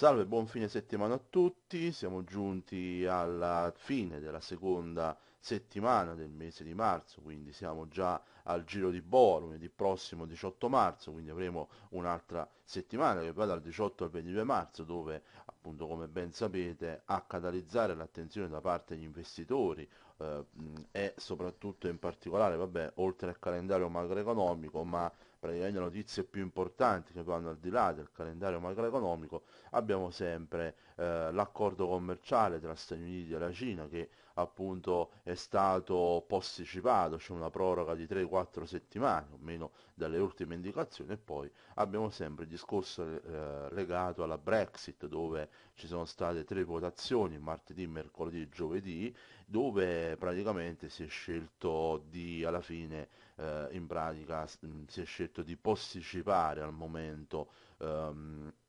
Salve, buon fine settimana a tutti, siamo giunti alla fine della seconda settimana del mese di marzo, quindi siamo già al giro di Boa lunedì prossimo 18 marzo, quindi avremo un'altra settimana che va dal 18 al 22 marzo dove appunto come ben sapete a catalizzare l'attenzione da parte degli investitori eh, e soprattutto in particolare, vabbè, oltre al calendario macroeconomico, ma praticamente le notizie più importanti che vanno al di là del calendario macroeconomico, abbiamo sempre eh, l'accordo commerciale tra Stati Uniti e la Cina che appunto è stato posticipato, c'è cioè una proroga di 3-4 settimane, almeno dalle ultime indicazioni, e poi abbiamo sempre il discorso eh, legato alla Brexit dove ci sono state tre votazioni, martedì, mercoledì e giovedì, dove praticamente si è scelto di alla fine eh, in pratica mh, si è scelto di posticipare al momento ehm,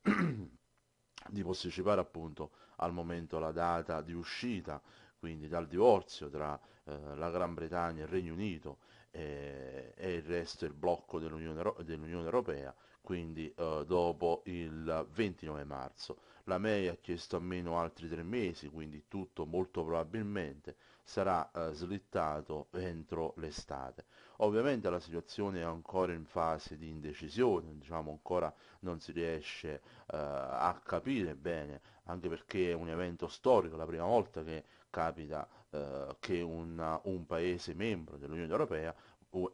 di posticipare appunto al momento la data di uscita quindi dal divorzio tra eh, la Gran Bretagna e il Regno Unito e, e il resto del blocco dell'Unione, Euro dell Europea, quindi eh, dopo il 29 marzo. La May ha chiesto almeno altri tre mesi, quindi tutto molto probabilmente sarà eh, slittato entro l'estate. Ovviamente la situazione è ancora in fase di indecisione, diciamo ancora non si riesce eh, a capire bene, anche perché è un evento storico, la prima volta che capita eh, che una, un paese membro dell'Unione Europea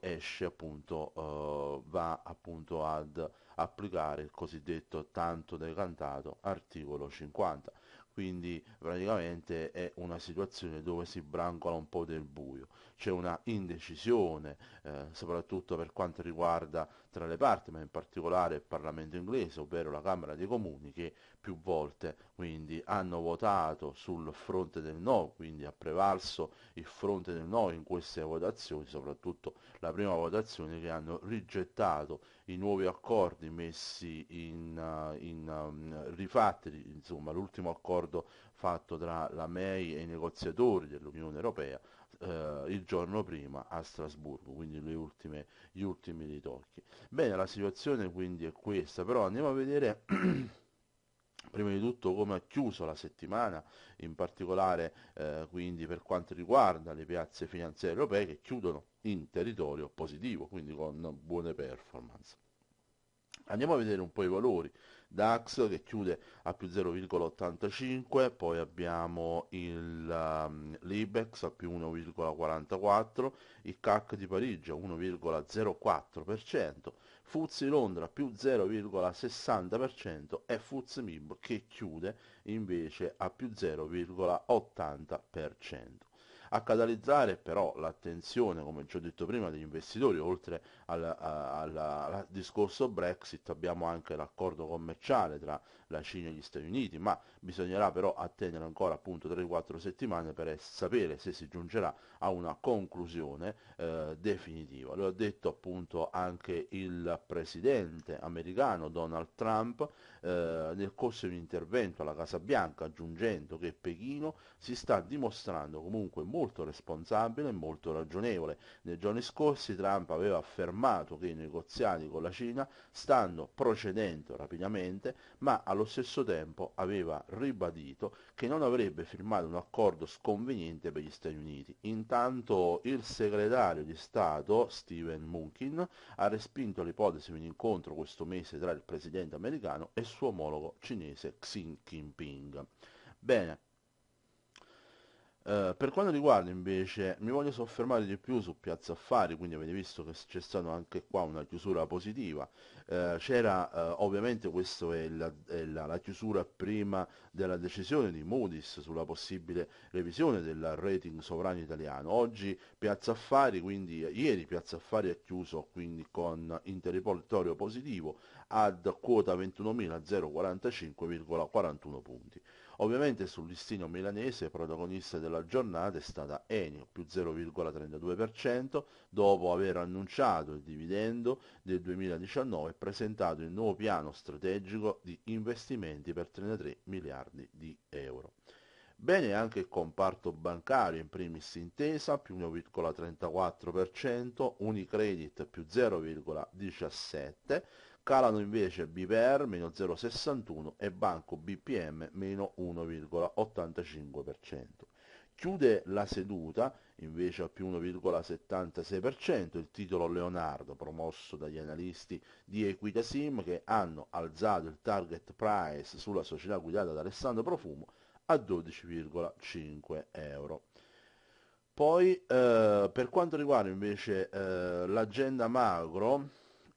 esce appunto, uh, va appunto ad applicare il cosiddetto tanto decantato articolo 50 quindi praticamente è una situazione dove si brancola un po' del buio, c'è una indecisione eh, soprattutto per quanto riguarda tra le parti, ma in particolare il Parlamento inglese, ovvero la Camera dei Comuni, che più volte quindi hanno votato sul fronte del no, quindi ha prevalso il fronte del no in queste votazioni, soprattutto la prima votazione che hanno rigettato i nuovi accordi messi in, eh, in um, rifatti, insomma l'ultimo accordo fatto tra la MEI e i negoziatori dell'Unione Europea eh, il giorno prima a Strasburgo, quindi ultime, gli ultimi ritocchi. Bene, la situazione quindi è questa, però andiamo a vedere prima di tutto come ha chiuso la settimana, in particolare eh, quindi per quanto riguarda le piazze finanziarie europee che chiudono in territorio positivo, quindi con buone performance. Andiamo a vedere un po' i valori DAX che chiude a più 0,85, poi abbiamo il, um, l'IBEX a più 1,44, il CAC di Parigi a 1,04%, FUZI Londra più 0,60% e FUZI Mib che chiude invece a più 0,80% a catalizzare però l'attenzione, come già ho detto prima, degli investitori, oltre al, al, al, al discorso Brexit abbiamo anche l'accordo commerciale tra la Cina e gli Stati Uniti, ma bisognerà però attendere ancora appunto 3-4 settimane per sapere se si giungerà a una conclusione eh, definitiva. Lo ha detto appunto anche il presidente americano Donald Trump eh, nel corso di un intervento alla Casa Bianca aggiungendo che Pechino si sta dimostrando comunque molto responsabile e molto ragionevole. Nei giorni scorsi Trump aveva affermato che i negoziati con la Cina stanno procedendo rapidamente ma allo allo stesso tempo aveva ribadito che non avrebbe firmato un accordo sconveniente per gli Stati Uniti. Intanto il segretario di Stato, Steven Munkin, ha respinto l'ipotesi di un incontro questo mese tra il presidente americano e il suo omologo cinese Xi Jinping. Bene, eh, per quanto riguarda invece, mi voglio soffermare di più su Piazza Affari, quindi avete visto che c'è stata anche qua una chiusura positiva. Uh, c'era uh, ovviamente questa è, la, è la, la, chiusura prima della decisione di Moody's sulla possibile revisione del rating sovrano italiano. Oggi Piazza Affari, quindi ieri Piazza Affari è chiuso quindi con interriportorio positivo ad quota 21.045,41 punti. Ovviamente sul listino milanese protagonista della giornata è stata Enio, più 0,32%, dopo aver annunciato il dividendo del 2019 e presentato il nuovo piano strategico di investimenti per 33 miliardi di euro. Bene anche il comparto bancario, in primis intesa, più 1,34%, Unicredit più 0,17%, calano invece Biver meno 0,61 e Banco BPM meno 1,85%. Chiude la seduta invece a più 1,76% il titolo Leonardo promosso dagli analisti di Equitasim che hanno alzato il target price sulla società guidata da Alessandro Profumo a 12,5 euro. Poi eh, per quanto riguarda invece eh, l'agenda magro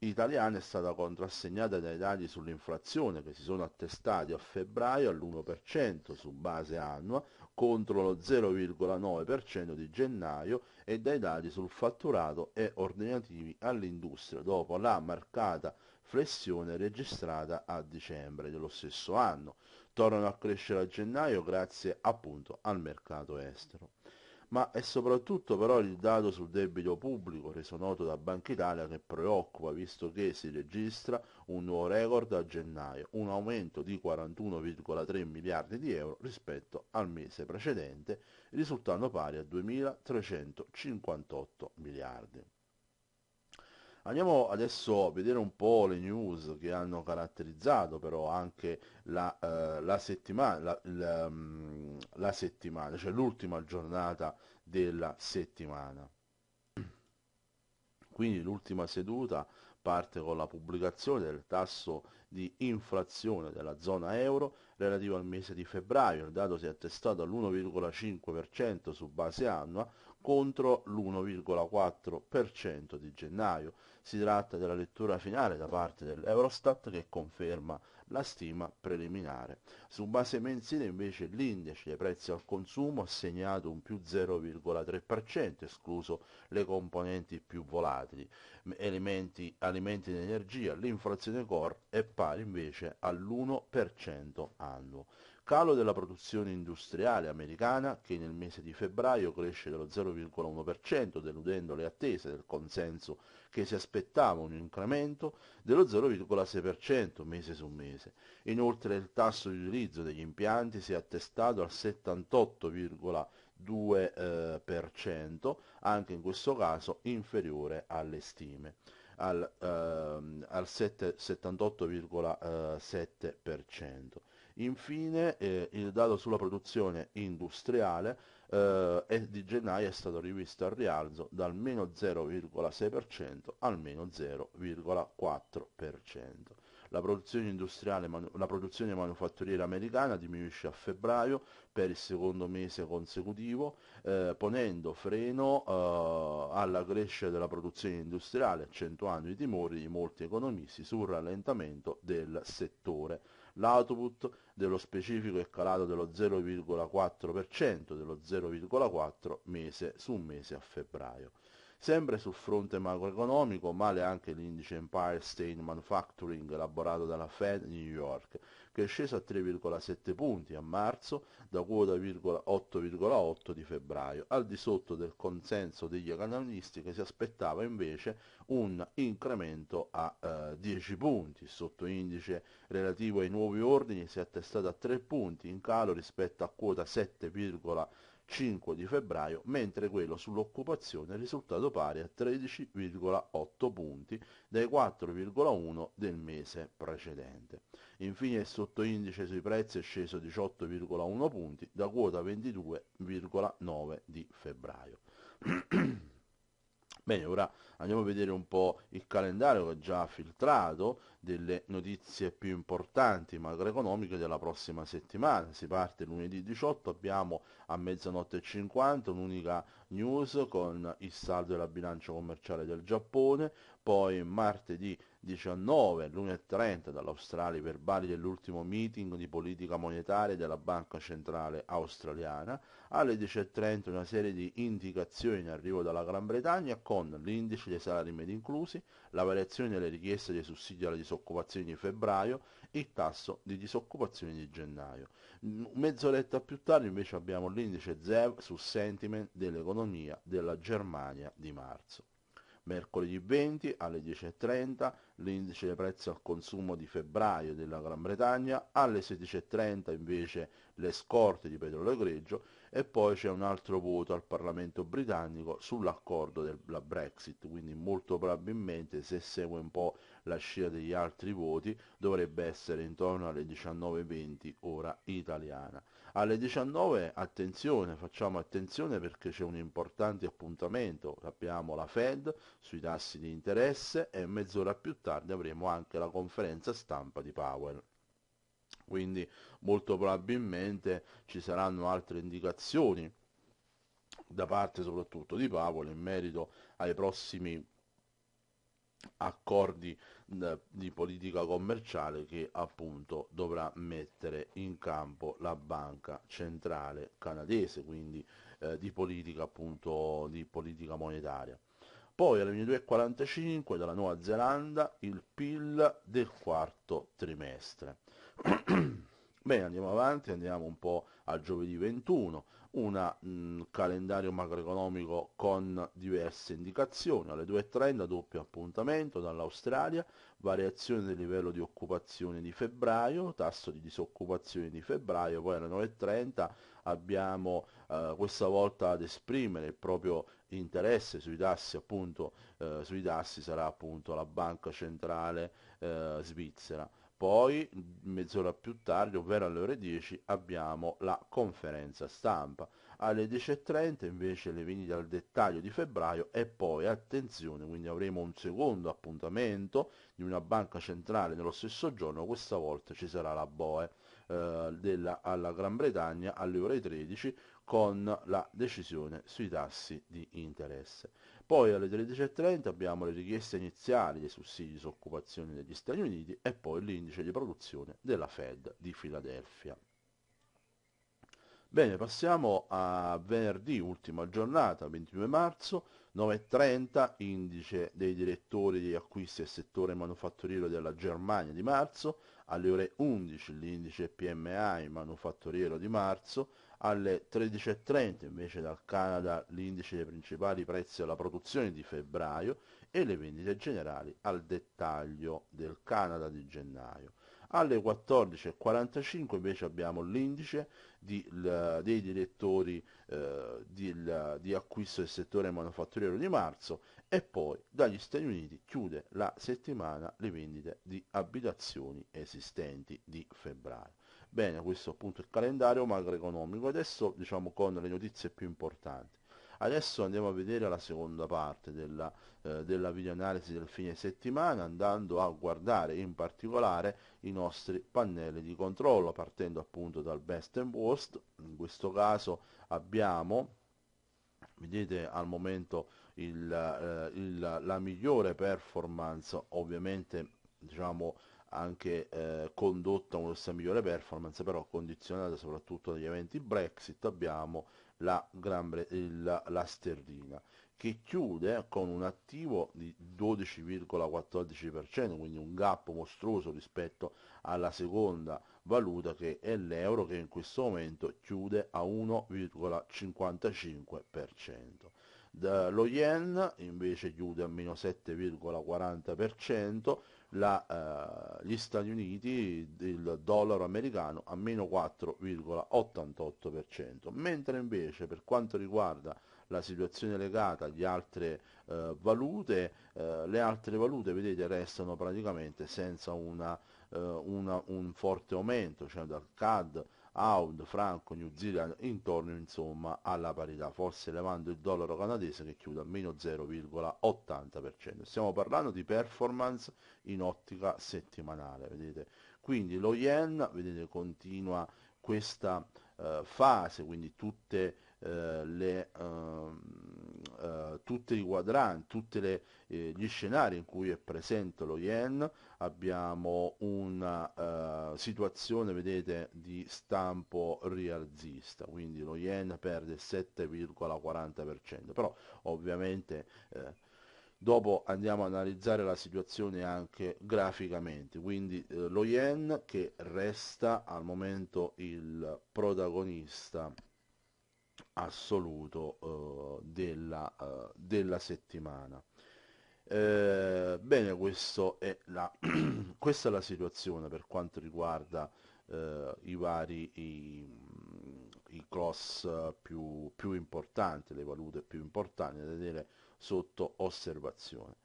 italiana è stata contrassegnata dai dati sull'inflazione che si sono attestati a febbraio all'1% su base annua contro lo 0,9% di gennaio e dai dati sul fatturato e ordinativi all'industria dopo la marcata flessione registrata a dicembre dello stesso anno. Tornano a crescere a gennaio grazie appunto al mercato estero ma è soprattutto però il dato sul debito pubblico reso noto da Banca Italia che preoccupa visto che si registra un nuovo record a gennaio, un aumento di 41,3 miliardi di euro rispetto al mese precedente, risultando pari a 2.358 miliardi. Andiamo adesso a vedere un po' le news che hanno caratterizzato però anche la, eh, la settimana, la, mm, la, settimana, cioè l'ultima giornata della settimana. Quindi l'ultima seduta parte con la pubblicazione del tasso di inflazione della zona euro relativo al mese di febbraio. Il dato si è attestato all'1,5% su base annua, contro l'1,4% di gennaio. Si tratta della lettura finale da parte dell'Eurostat che conferma la stima preliminare. Su base mensile invece l'indice dei prezzi al consumo ha segnato un più 0,3%, escluso le componenti più volatili, elementi, alimenti ed energia, l'inflazione core è pari invece all'1% annuo calo della produzione industriale americana che nel mese di febbraio cresce dello 0,1% deludendo le attese del consenso che si aspettava un incremento dello 0,6% mese su mese. Inoltre il tasso di utilizzo degli impianti si è attestato al 78,2%, eh, anche in questo caso inferiore alle stime al, ehm, al 78,7%. Infine eh, il dato sulla produzione industriale eh, di gennaio è stato rivisto al rialzo dal meno 0,6% al meno 0,4%. La produzione, la produzione manufatturiera americana diminuisce a febbraio per il secondo mese consecutivo, eh, ponendo freno eh, alla crescita della produzione industriale, accentuando i timori di molti economisti sul rallentamento del settore. L'output dello specifico è calato dello 0,4%, dello 0,4 mese su mese a febbraio. Sempre sul fronte macroeconomico, male anche l'indice Empire State Manufacturing elaborato dalla Fed New York, che è sceso a 3,7 punti a marzo da quota 8,8 di febbraio, al di sotto del consenso degli economisti che si aspettava invece un incremento a eh, 10 punti, sottoindice relativo ai nuovi ordini si è attestato a 3 punti in calo rispetto a quota 7,5 5 di febbraio, mentre quello sull'occupazione è risultato pari a 13,8 punti dai 4,1 del mese precedente. Infine il sottoindice sui prezzi è sceso 18,1 punti da quota 22,9 di febbraio. Bene, ora andiamo a vedere un po' il calendario che è già filtrato delle notizie più importanti macroeconomiche della prossima settimana. Si parte lunedì 18, abbiamo a mezzanotte e 50 un'unica news con il saldo della bilancia commerciale del Giappone, poi martedì 19 all'1.30 dall'Australia i verbali dell'ultimo meeting di politica monetaria della Banca Centrale Australiana, alle 10.30 una serie di indicazioni in arrivo dalla Gran Bretagna con l'indice dei salari medi inclusi, la variazione delle richieste dei sussidi alla disoccupazione di febbraio il tasso di disoccupazione di gennaio. Mezz'oretta più tardi invece abbiamo l'indice ZEV su sentiment dell'economia della Germania di marzo. Mercoledì 20 alle 10.30 l'indice dei prezzi al consumo di febbraio della Gran Bretagna, alle 16.30 invece le scorte di petrolio greggio e poi c'è un altro voto al Parlamento britannico sull'accordo della Brexit, quindi molto probabilmente se segue un po' la scia degli altri voti dovrebbe essere intorno alle 19.20 ora italiana. Alle 19 attenzione, facciamo attenzione perché c'è un importante appuntamento, abbiamo la Fed sui tassi di interesse e mezz'ora più tardi avremo anche la conferenza stampa di Powell quindi molto probabilmente ci saranno altre indicazioni da parte soprattutto di Powell in merito ai prossimi accordi di politica commerciale che appunto dovrà mettere in campo la banca centrale canadese, quindi eh, di politica appunto di politica monetaria. Poi alle 22.45 dalla Nuova Zelanda il PIL del quarto trimestre. Bene, andiamo avanti, andiamo un po' a giovedì 21, un mm, calendario macroeconomico con diverse indicazioni, alle 2.30 doppio appuntamento dall'Australia, variazione del livello di occupazione di febbraio, tasso di disoccupazione di febbraio, poi alle 9.30 abbiamo eh, questa volta ad esprimere il proprio interesse sui tassi, appunto, eh, sui tassi sarà appunto la Banca Centrale eh, Svizzera. Poi, mezz'ora più tardi, ovvero alle ore 10, abbiamo la conferenza stampa. Alle 10.30 invece le vendite al dettaglio di febbraio e poi, attenzione, quindi avremo un secondo appuntamento di una banca centrale nello stesso giorno, questa volta ci sarà la BOE. Eh, della, alla Gran Bretagna alle ore 13 con la decisione sui tassi di interesse. Poi alle 13.30 abbiamo le richieste iniziali dei sussidi su occupazione degli Stati Uniti e poi l'indice di produzione della Fed di Filadelfia. Bene, passiamo a venerdì, ultima giornata, 22 marzo, 9.30, indice dei direttori di acquisti del settore manufatturiero della Germania di marzo, alle ore 11 l'indice PMI manufatturiero di marzo, alle 13.30 invece dal Canada l'indice dei principali prezzi alla produzione di febbraio e le vendite generali al dettaglio del Canada di gennaio. Alle 14.45 invece abbiamo l'indice di, l, dei direttori eh, di, l, di acquisto del settore manufatturiero di marzo e poi dagli Stati Uniti chiude la settimana le vendite di abitazioni esistenti di febbraio. Bene, questo appunto è il calendario macroeconomico. Adesso diciamo con le notizie più importanti. Adesso andiamo a vedere la seconda parte della, eh, della videoanalisi del fine settimana andando a guardare in particolare i nostri pannelli di controllo partendo appunto dal best and worst. In questo caso abbiamo, vedete al momento il, eh, il, la migliore performance ovviamente diciamo anche eh, condotta una questa migliore performance però condizionata soprattutto dagli eventi Brexit abbiamo la, Gran la, la sterlina che chiude con un attivo di 12,14% quindi un gap mostruoso rispetto alla seconda valuta che è l'euro che in questo momento chiude a 1,55% lo yen invece chiude a meno 7,40%, la, eh, gli Stati Uniti, il dollaro americano a meno 4,88%, mentre invece per quanto riguarda la situazione legata agli altre eh, valute, eh, le altre valute vedete restano praticamente senza una, eh, una, un forte aumento, cioè dal CAD Aud, Franco, New Zealand intorno insomma alla parità, forse elevando il dollaro canadese che chiude a meno 0,80%. Stiamo parlando di performance in ottica settimanale, vedete. Quindi lo yen, vedete, continua questa eh, fase, quindi tutte eh, le, ehm, eh, tutte i quadranti, tutti eh, gli scenari in cui è presente lo yen, abbiamo una uh, situazione vedete di stampo rialzista quindi lo yen perde 7,40% però ovviamente eh, dopo andiamo a analizzare la situazione anche graficamente quindi eh, lo yen che resta al momento il protagonista assoluto eh, della, eh, della settimana eh, bene, è la questa è la situazione per quanto riguarda eh, i vari i, i cross più, più, importanti, le valute più importanti da tenere sotto osservazione.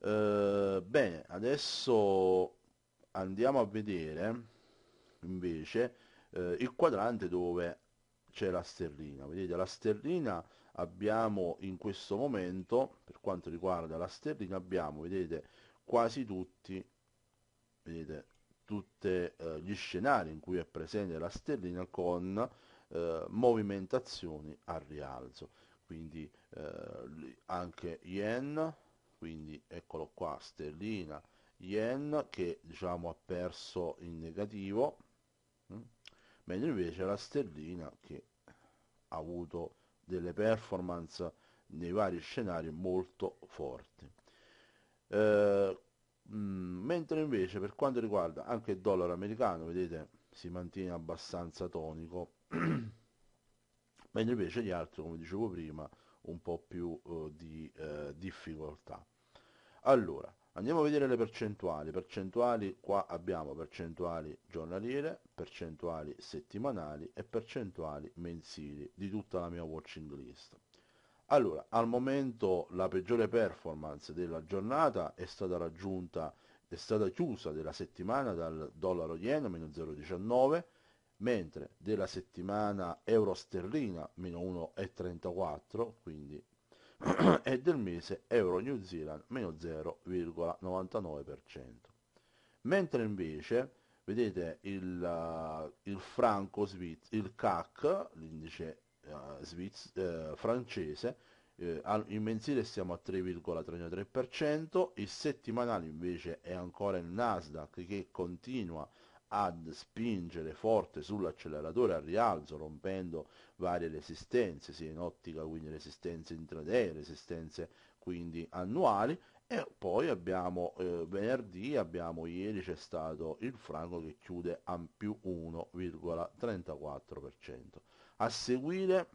Eh, bene, adesso andiamo a vedere invece eh, il quadrante dove c'è la sterlina. Vedete, la sterlina abbiamo in questo momento, per quanto riguarda la sterlina, abbiamo, vedete, quasi tutti, vedete, tutti eh, gli scenari in cui è presente la sterlina con eh, movimentazioni al rialzo. Quindi eh, anche yen, quindi eccolo qua, sterlina, yen che diciamo ha perso in negativo, mm? mentre invece la sterlina che ha avuto delle performance nei vari scenari molto forti. Eh, mm, mentre invece per quanto riguarda anche il dollaro americano, vedete, si mantiene abbastanza tonico, mentre invece gli altri, come dicevo prima, un po' più eh, di eh, difficoltà. Allora, Andiamo a vedere le percentuali. Percentuali, qua abbiamo percentuali giornaliere, percentuali settimanali e percentuali mensili di tutta la mia watching list. Allora, al momento la peggiore performance della giornata è stata raggiunta, è stata chiusa della settimana dal dollaro yen meno 0,19, mentre della settimana euro sterlina meno 1,34, quindi e del mese Euro New Zealand meno 0,99%. Mentre invece, vedete il, uh, il franco svizzero, il CAC, l'indice uh, sviz, uh, francese, in mensile siamo a 3,33%, il settimanale invece è ancora il Nasdaq che continua a ad spingere forte sull'acceleratore al rialzo rompendo varie resistenze, sia in ottica quindi resistenze intraday, resistenze quindi annuali e poi abbiamo eh, venerdì, abbiamo ieri c'è stato il franco che chiude a più 1,34%. A seguire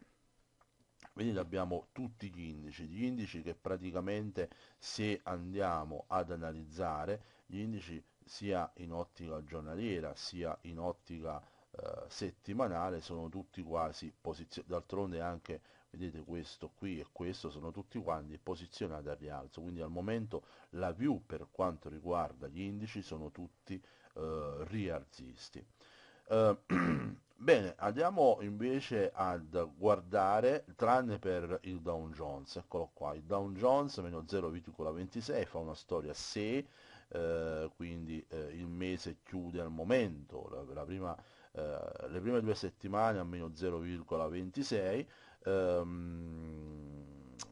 quindi abbiamo tutti gli indici, gli indici che praticamente se andiamo ad analizzare, gli indici sia in ottica giornaliera sia in ottica eh, settimanale sono tutti quasi posizionati d'altronde anche vedete questo qui e questo sono tutti quanti posizionati al rialzo quindi al momento la view per quanto riguarda gli indici sono tutti eh, rialzisti eh, bene andiamo invece ad guardare tranne per il Dow Jones eccolo qua il Dow Jones meno 0,26 fa una storia a sé eh, quindi eh, il mese chiude al momento, la, la prima, eh, le prime due settimane a meno 0,26, ehm,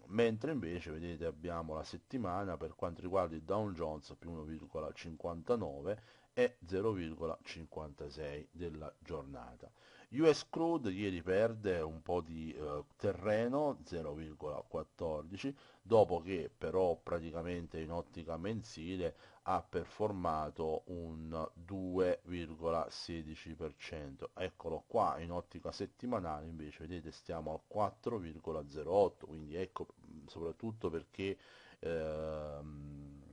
mentre invece vedete abbiamo la settimana per quanto riguarda il Dow Jones più 1,59 e 0,56 della giornata. US Crude ieri perde un po' di eh, terreno, 0,14, dopo che però praticamente in ottica mensile ha performato un 2,16%. Eccolo qua, in ottica settimanale invece, vedete, stiamo al 4,08, quindi ecco, soprattutto perché... Ehm,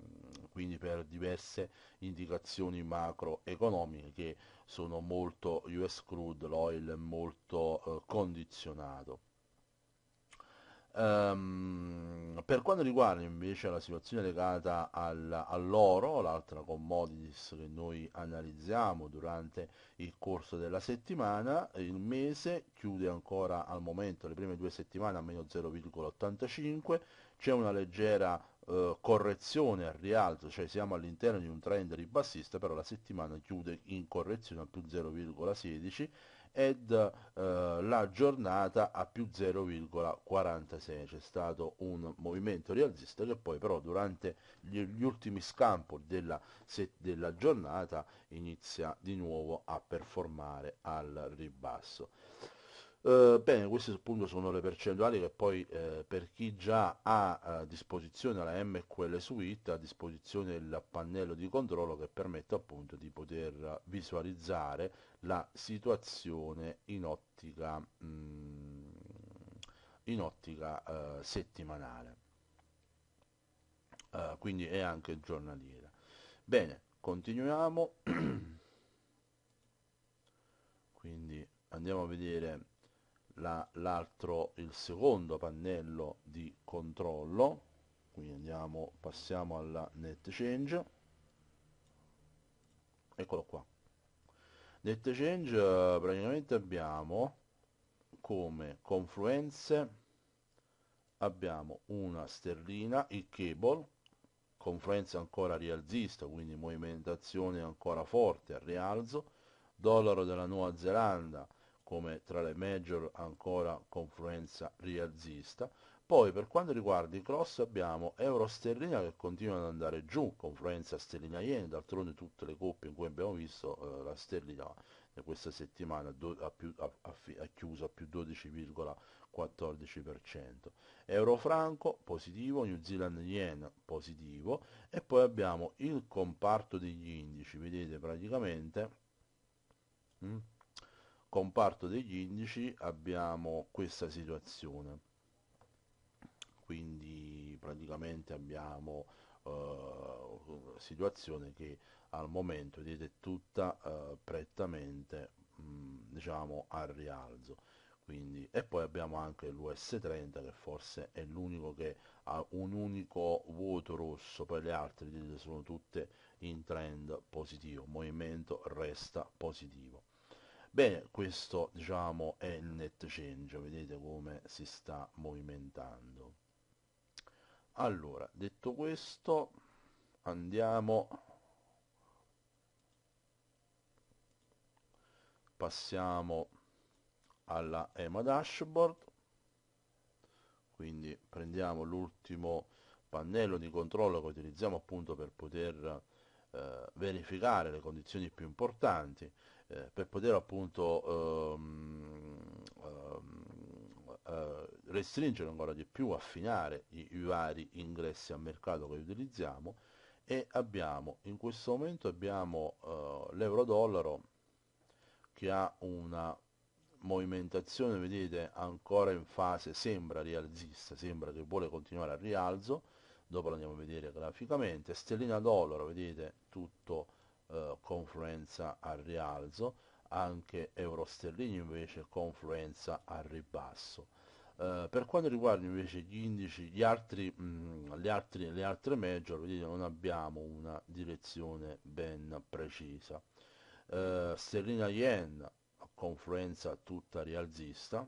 quindi per diverse indicazioni macroeconomiche che sono molto US crude, l'oil è molto eh, condizionato. Um, per quanto riguarda invece la situazione legata al, all'oro, l'altra commodities che noi analizziamo durante il corso della settimana, il mese chiude ancora al momento le prime due settimane a meno 0,85, c'è una leggera eh, correzione al rialzo, cioè siamo all'interno di un trend ribassista, però la settimana chiude in correzione a più 0,16 ed eh, la giornata a più 0,46 c'è stato un movimento rialzista che poi però durante gli, gli ultimi scampo della, della giornata inizia di nuovo a performare al ribasso Ehm, bene, queste appunto sono le percentuali che poi eh, per chi già ha a disposizione la MQL Suite ha a disposizione il pannello di controllo che permette appunto di poter visualizzare la situazione in ottica, mh, mm, in ottica eh, settimanale, eh, quindi è anche giornaliera. Bene, continuiamo, quindi andiamo a vedere la, l'altro, il secondo pannello di controllo, quindi andiamo, passiamo alla net change, eccolo qua. Net change eh, praticamente abbiamo come confluenze abbiamo una sterlina, il cable, confluenza ancora rialzista, quindi movimentazione ancora forte al rialzo, dollaro della Nuova Zelanda come tra le major ancora confluenza rialzista, poi per quanto riguarda i cross abbiamo euro sterlina che continua ad andare giù, confluenza sterlina yen, d'altronde tutte le coppie in cui abbiamo visto eh, la sterlina questa settimana ha, ha, chiuso a più 12,14%. Euro franco positivo, New Zealand yen positivo e poi abbiamo il comparto degli indici, vedete praticamente... Mh, mm, comparto degli indici abbiamo questa situazione quindi praticamente abbiamo eh, situazione che al momento vedete tutta eh, prettamente mh, diciamo al rialzo quindi, e poi abbiamo anche l'US30 che forse è l'unico che ha un unico vuoto rosso poi le altre sono tutte in trend positivo movimento resta positivo Bene, questo diciamo è il net change, vedete come si sta movimentando. Allora, detto questo, andiamo, passiamo alla EMA dashboard, quindi prendiamo l'ultimo pannello di controllo che utilizziamo appunto per poter eh, verificare le condizioni più importanti eh, per poter appunto ehm, ehm, eh, restringere ancora di più, affinare i, i vari ingressi al mercato che utilizziamo e abbiamo in questo momento abbiamo eh, l'euro dollaro che ha una movimentazione vedete ancora in fase sembra rialzista sembra che vuole continuare al rialzo dopo lo andiamo a vedere graficamente stellina dollaro vedete tutto eh, confluenza al rialzo, anche euro sterlini invece confluenza al ribasso. Eh, per quanto riguarda invece gli indici, gli altri, mh, mm, gli altri, le altre major, vedete non abbiamo una direzione ben precisa. Eh, sterlina yen, confluenza tutta rialzista,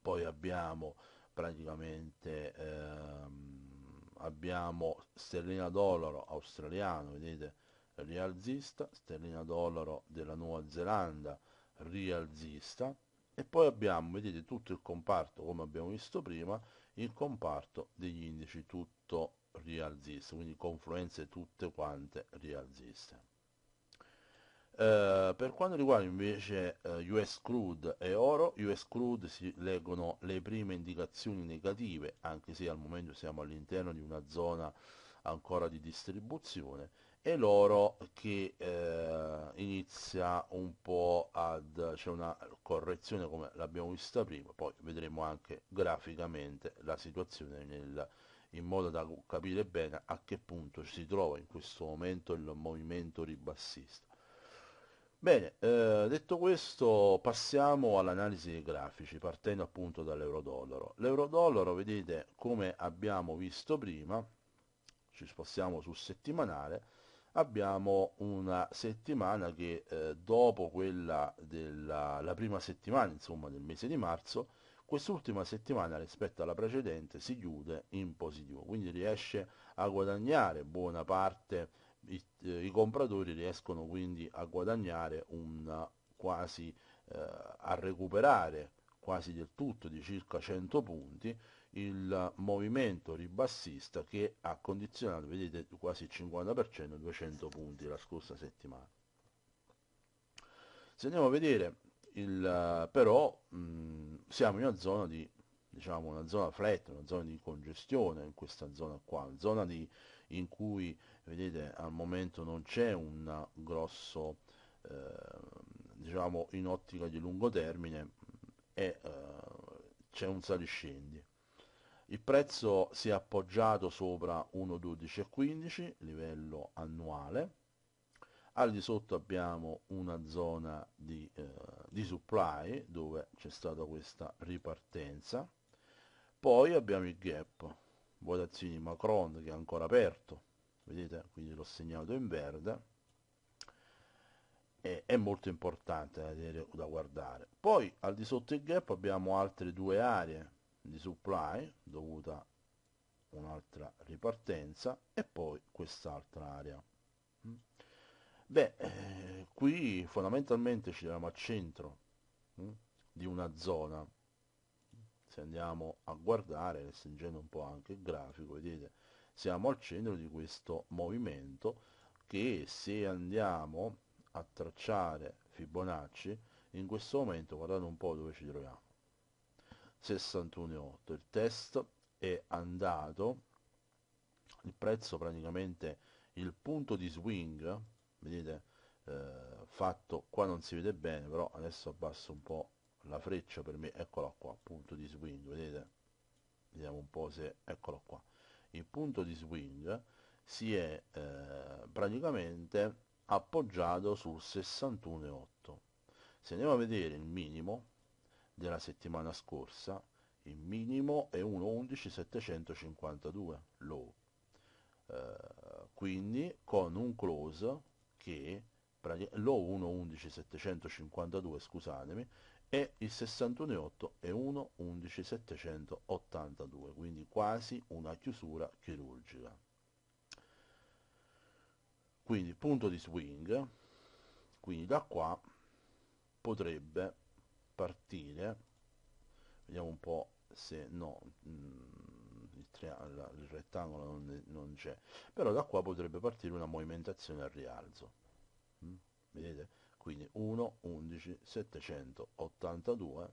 poi abbiamo praticamente ehm, abbiamo sterlina dollaro australiano, vedete rialzista, sterlina dollaro della Nuova Zelanda rialzista e poi abbiamo, vedete, tutto il comparto, come abbiamo visto prima, il comparto degli indici tutto rialzista, quindi confluenze tutte quante rialziste. Eh, per quanto riguarda invece eh, US crude e oro, US crude si leggono le prime indicazioni negative, anche se al momento siamo all'interno di una zona ancora di distribuzione e l'oro che eh, inizia un po' ad c'è una correzione come l'abbiamo vista prima poi vedremo anche graficamente la situazione nel, in modo da capire bene a che punto si trova in questo momento il movimento ribassista bene eh, detto questo passiamo all'analisi dei grafici partendo appunto dall'euro dollaro l'euro dollaro vedete come abbiamo visto prima ci spostiamo sul settimanale abbiamo una settimana che eh, dopo quella della prima settimana insomma del mese di marzo quest'ultima settimana rispetto alla precedente si chiude in positivo quindi riesce a guadagnare buona parte i, eh, i compratori riescono quindi a guadagnare un quasi eh, a recuperare quasi del tutto di circa 100 punti il movimento ribassista che ha condizionato, vedete, quasi il 50%, 200 punti la scorsa settimana. Se andiamo a vedere, il, però mh, mm, siamo in una zona di, diciamo, una zona flat, una zona di congestione in questa zona qua, una zona di, in cui, vedete, al momento non c'è un grosso, eh, diciamo, in ottica di lungo termine, mm, e eh, c'è un saliscendi il prezzo si è appoggiato sopra 1,12,15, livello annuale. Al di sotto abbiamo una zona di, eh, di supply dove c'è stata questa ripartenza. Poi abbiamo il gap, votazioni Macron che è ancora aperto, vedete? Quindi l'ho segnato in verde. E, è molto importante da, eh, vedere, da guardare. Poi al di sotto il gap abbiamo altre due aree di supply dovuta un'altra ripartenza e poi quest'altra area. Mm. Beh, eh, qui fondamentalmente ci troviamo al centro mh, mm, di una zona. Se andiamo a guardare, restringendo un po' anche il grafico, vedete, siamo al centro di questo movimento che se andiamo a tracciare Fibonacci, in questo momento guardate un po' dove ci troviamo. 61,8. Il test è andato il prezzo praticamente il punto di swing vedete eh, fatto qua non si vede bene però adesso abbasso un po' la freccia per me eccola qua punto di swing vedete vediamo un po' se eccolo qua il punto di swing si è eh, praticamente appoggiato sul 61,8 se andiamo a vedere il minimo della settimana scorsa, il minimo è 1.11.752 low, eh, quindi con un close che low 1.11.752 scusatemi e il 61.8 è 1.11.782 quindi quasi una chiusura chirurgica quindi punto di swing quindi da qua potrebbe partire vediamo un po' se no mm, il, il rettangolo non, non c'è però da qua potrebbe partire una movimentazione al rialzo mm? vedete quindi 1 11 782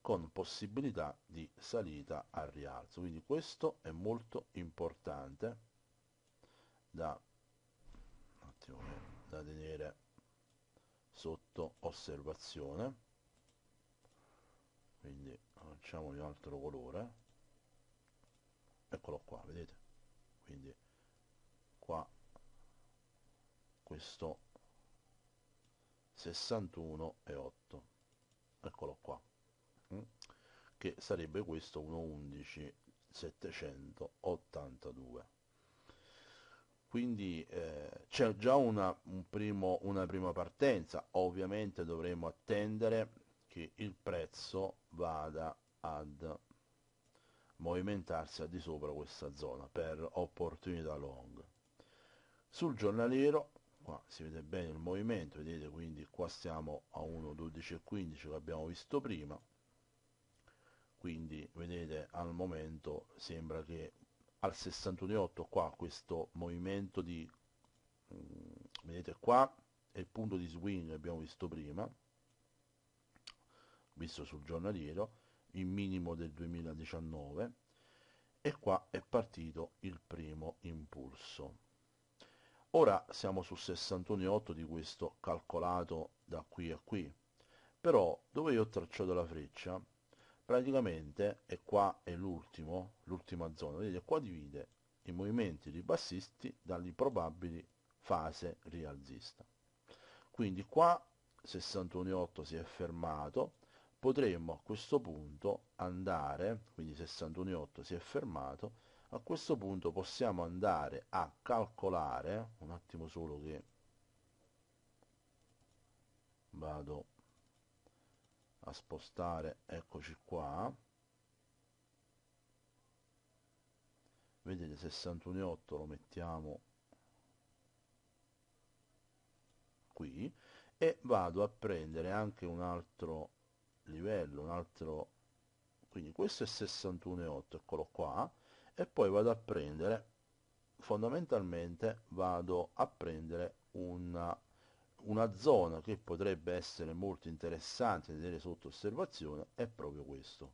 con possibilità di salita al rialzo quindi questo è molto importante da, attimo, eh, da tenere sotto osservazione quindi facciamo di altro colore eccolo qua vedete quindi qua questo 61 e 8 eccolo qua mm? che sarebbe questo 111 782 quindi eh, c'è già una, un primo, una prima partenza ovviamente dovremo attendere che il prezzo vada ad movimentarsi al di sopra questa zona per opportunità long sul giornaliero qua si vede bene il movimento vedete quindi qua siamo a e 15 che abbiamo visto prima quindi vedete al momento sembra che al 61.8 qua questo movimento di mm, vedete qua è il punto di swing che abbiamo visto prima visto sul giornaliero, in minimo del 2019 e qua è partito il primo impulso. Ora siamo su 61,8 di questo calcolato da qui a qui, però dove io ho tracciato la freccia, praticamente, e qua è l'ultimo, l'ultima zona, vedete qua divide i movimenti ribassisti dalle probabili fase rialzista. Quindi qua 61,8 si è fermato, potremmo a questo punto andare, quindi 61,8 si è fermato, a questo punto possiamo andare a calcolare, un attimo solo che vado a spostare, eccoci qua, vedete 61,8 lo mettiamo qui e vado a prendere anche un altro livello, un altro... Quindi questo è 61,8, eccolo qua, e poi vado a prendere, fondamentalmente vado a prendere una, una zona che potrebbe essere molto interessante vedere sotto osservazione, è proprio questo.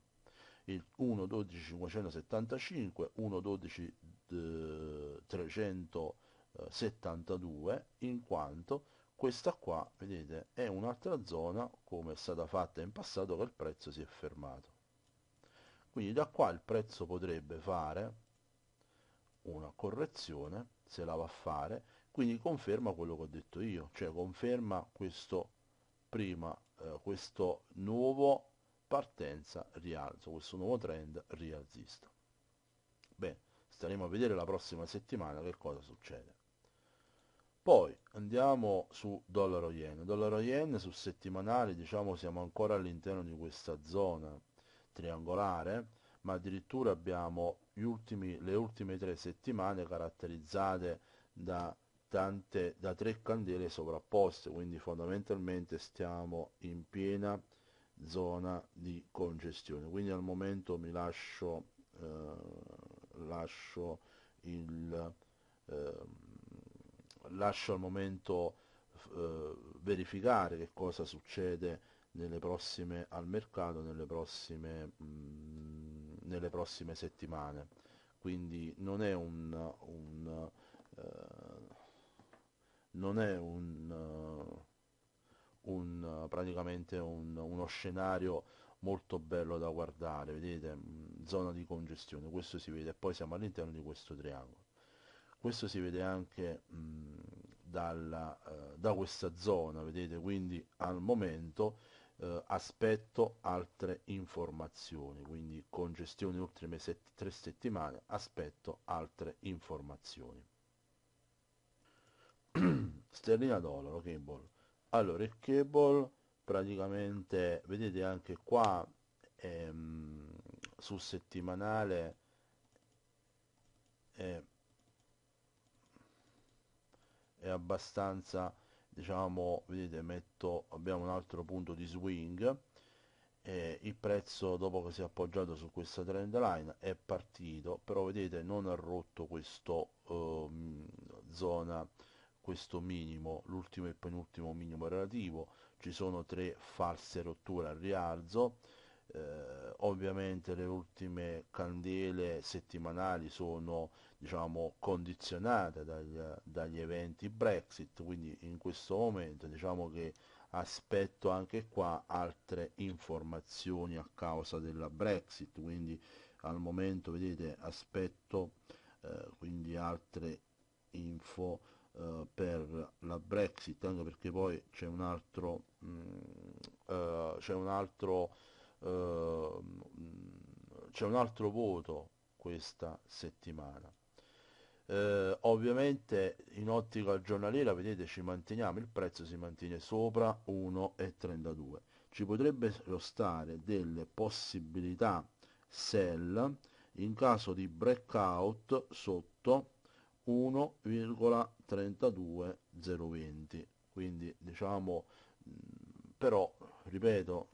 Il 1.12.575, 1.12.372, eh, in quanto questa qua vedete è un'altra zona come è stata fatta in passato che il prezzo si è fermato quindi da qua il prezzo potrebbe fare una correzione se la va a fare quindi conferma quello che ho detto io cioè conferma questo prima eh, questo nuovo partenza rialzo questo nuovo trend rialzista bene staremo a vedere la prossima settimana che cosa succede poi andiamo su dollaro yen. Dollaro yen su settimanale diciamo siamo ancora all'interno di questa zona triangolare, ma addirittura abbiamo ultimi, le ultime tre settimane caratterizzate da, tante, da tre candele sovrapposte, quindi fondamentalmente stiamo in piena zona di congestione. Quindi al momento mi lascio, eh, lascio il... Eh, lascio al momento eh, verificare che cosa succede nelle prossime al mercato nelle prossime, mh, mm, nelle prossime settimane quindi non è un, un eh, non è un, un praticamente un, uno scenario molto bello da guardare vedete mm, zona di congestione questo si vede e poi siamo all'interno di questo triangolo questo si vede anche mh, dalla, eh, da questa zona vedete quindi al momento eh, aspetto altre informazioni quindi congestione ultime set tre settimane aspetto altre informazioni sterlina dollaro cable allora il cable praticamente vedete anche qua ehm, sul settimanale è è abbastanza diciamo vedete metto abbiamo un altro punto di swing eh, il prezzo dopo che si è appoggiato su questa trend line è partito però vedete non ha rotto questo eh, zona questo minimo l'ultimo e penultimo minimo relativo ci sono tre false rotture al rialzo eh, ovviamente le ultime candele settimanali sono diciamo, condizionata dagli, dagli, eventi Brexit, quindi in questo momento diciamo che aspetto anche qua altre informazioni a causa della Brexit, quindi al momento vedete aspetto eh, quindi altre info eh, per la Brexit, anche perché poi c'è un altro, mm, eh, c'è un altro eh, mm, c'è un altro voto questa settimana eh, ovviamente in ottica giornaliera vedete ci manteniamo il prezzo si mantiene sopra 1,32 ci potrebbero stare delle possibilità sell in caso di breakout sotto 1,32020 quindi diciamo però ripeto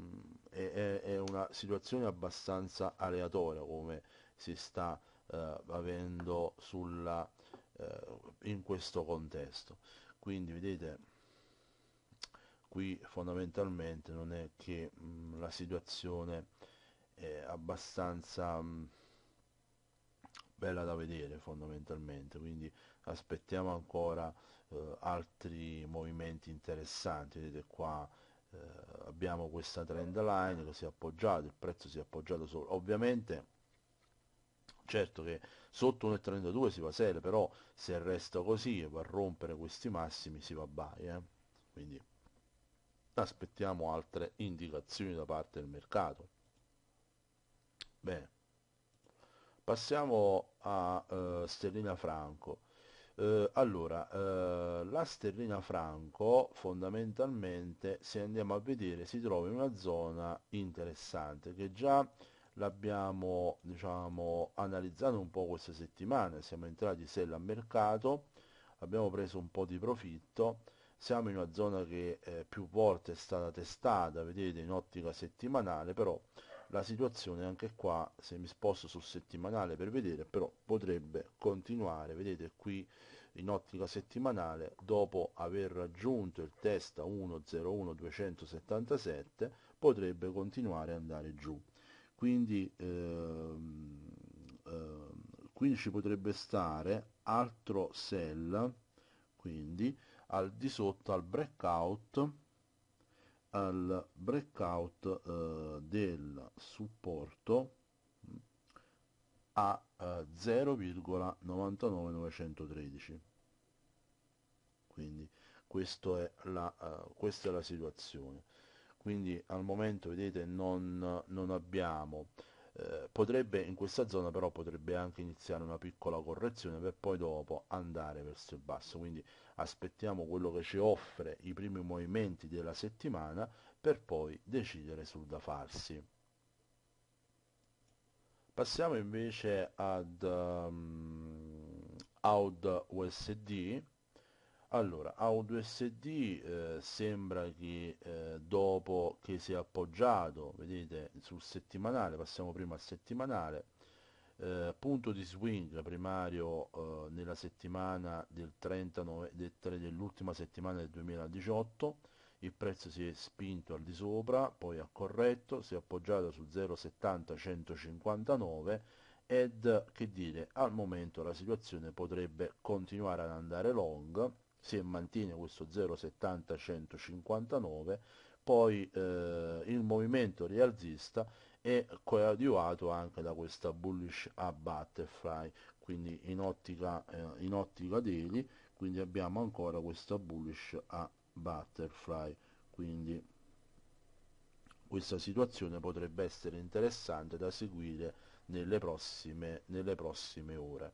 è, è, una situazione abbastanza aleatoria come si sta eh, avendo sulla, eh, in questo contesto. Quindi vedete, qui fondamentalmente non è che mh, mm, la situazione è abbastanza mh, mm, bella da vedere fondamentalmente, quindi aspettiamo ancora eh, altri movimenti interessanti, vedete qua eh, abbiamo questa trend line che si è appoggiato, il prezzo si è appoggiato solo, ovviamente certo che sotto 1,32 si va sele, però se resta così e va a rompere questi massimi si va buy, eh? quindi aspettiamo altre indicazioni da parte del mercato. Bene, passiamo a eh, sterlina franco. Eh, allora, eh, la sterlina franco fondamentalmente, se andiamo a vedere, si trova in una zona interessante che già l'abbiamo diciamo, analizzato un po' questa settimana, siamo entrati sell a mercato, abbiamo preso un po' di profitto, siamo in una zona che eh, più volte è stata testata, vedete in ottica settimanale, però la situazione anche qua, se mi sposto sul settimanale per vedere, però potrebbe continuare, vedete qui in ottica settimanale, dopo aver raggiunto il test 101 277, potrebbe continuare ad andare giù quindi, ehm, ehm, quindi ci potrebbe stare altro sell quindi al di sotto al breakout al breakout eh, del supporto a eh, 0,99913 quindi è la, eh, questa è la situazione quindi al momento vedete non, non abbiamo eh, potrebbe in questa zona però potrebbe anche iniziare una piccola correzione per poi dopo andare verso il basso quindi aspettiamo quello che ci offre i primi movimenti della settimana per poi decidere sul da farsi passiamo invece ad um, AUD USD allora, AutoSD eh, sembra che eh, dopo che si è appoggiato, vedete, sul settimanale, passiamo prima al settimanale, eh, punto di swing primario eh, nella settimana del 39, dell'ultima settimana del 2018, il prezzo si è spinto al di sopra, poi ha corretto, si è appoggiato su 0,70-159 ed che dire, al momento la situazione potrebbe continuare ad andare long, si mantiene questo 0,70-159, poi eh, il movimento rialzista è coadiuvato anche da questa bullish a butterfly, quindi in ottica, eh, in ottica daily, quindi abbiamo ancora questa bullish a butterfly, quindi questa situazione potrebbe essere interessante da seguire nelle prossime, nelle prossime ore.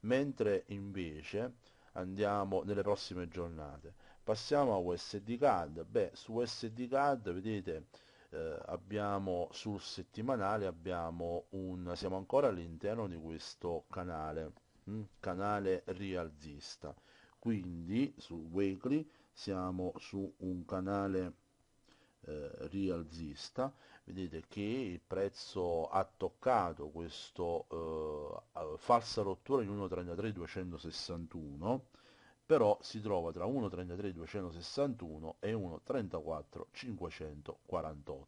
Mentre invece andiamo nelle prossime giornate passiamo a USD CAD beh su USD CAD vedete eh, abbiamo sul settimanale abbiamo un siamo ancora all'interno di questo canale mh, mm, canale rialzista quindi su weekly siamo su un canale eh, rialzista vedete che il prezzo ha toccato questo eh, falsa rottura in 1.33.261 però si trova tra 1.33.261 e 1.34.548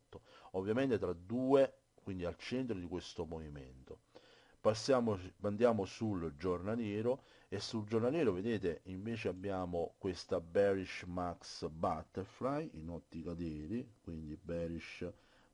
ovviamente tra due quindi al centro di questo movimento Passiamo, andiamo sul giornaliero e sul giornaliero vedete invece abbiamo questa bearish max butterfly in ottica daily, quindi bearish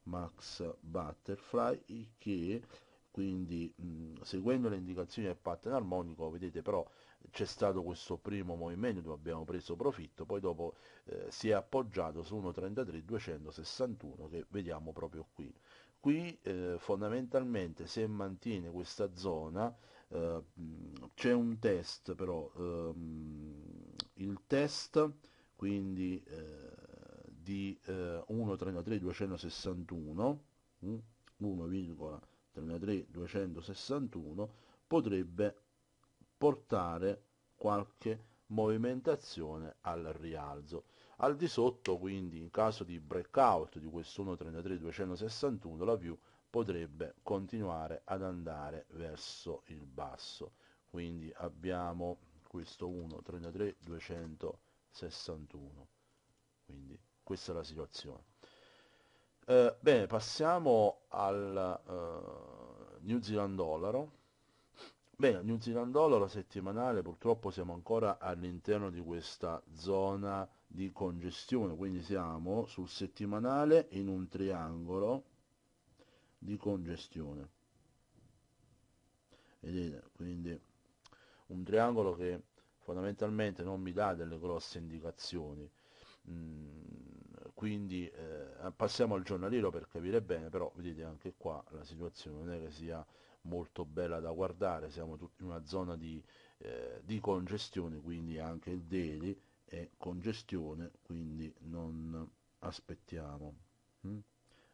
max butterfly che quindi mh, seguendo le indicazioni del pattern armonico vedete però c'è stato questo primo movimento dove abbiamo preso profitto poi dopo eh, si è appoggiato su 1.33261 che vediamo proprio qui qui eh, fondamentalmente se mantiene questa zona eh, c'è un test però ehm, il test quindi eh, di 1,33261 eh, 1,33261 mm, potrebbe portare qualche movimentazione al rialzo al di sotto, quindi, in caso di breakout di questo 1.33.261, la view potrebbe continuare ad andare verso il basso. Quindi abbiamo questo 1.33.261. Quindi questa è la situazione. Eh, bene, passiamo al eh, New Zealand dollaro. Bene, New Zealand dollaro settimanale, purtroppo siamo ancora all'interno di questa zona di congestione, quindi siamo sul settimanale in un triangolo di congestione. Vedete, quindi un triangolo che fondamentalmente non mi dà delle grosse indicazioni. Mm, quindi eh, passiamo al giornaliero per capire bene, però vedete anche qua la situazione non è che sia molto bella da guardare, siamo tutti in una zona di, eh, di congestione, quindi anche il daily è congestione quindi non aspettiamo hm?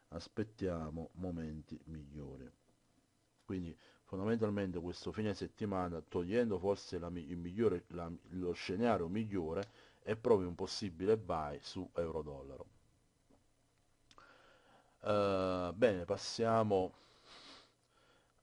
aspettiamo momenti migliori quindi fondamentalmente questo fine settimana togliendo forse la, migliore, la, lo scenario migliore è proprio un possibile buy su euro dollaro uh, eh, bene passiamo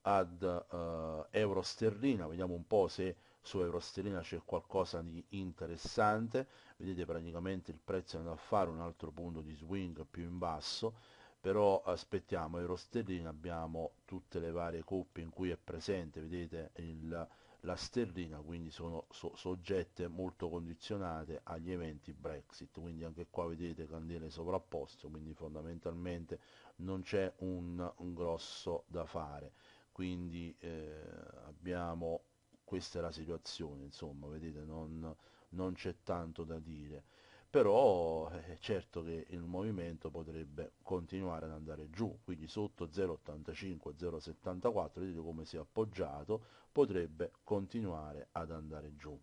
ad uh, euro sterlina vediamo un po' se su Eurosterina c'è qualcosa di interessante vedete praticamente il prezzo è andato a fare un altro punto di swing più in basso però aspettiamo Eurosterlina abbiamo tutte le varie coppie in cui è presente vedete il, la sterlina quindi sono so, soggette molto condizionate agli eventi Brexit quindi anche qua vedete candele sovrapposte quindi fondamentalmente non c'è un, un, grosso da fare quindi eh, abbiamo questa è la situazione, insomma, vedete, non, non c'è tanto da dire. Però eh, è certo che il movimento potrebbe continuare ad andare giù, quindi sotto 0,85, 0,74, vedete come si è appoggiato, potrebbe continuare ad andare giù.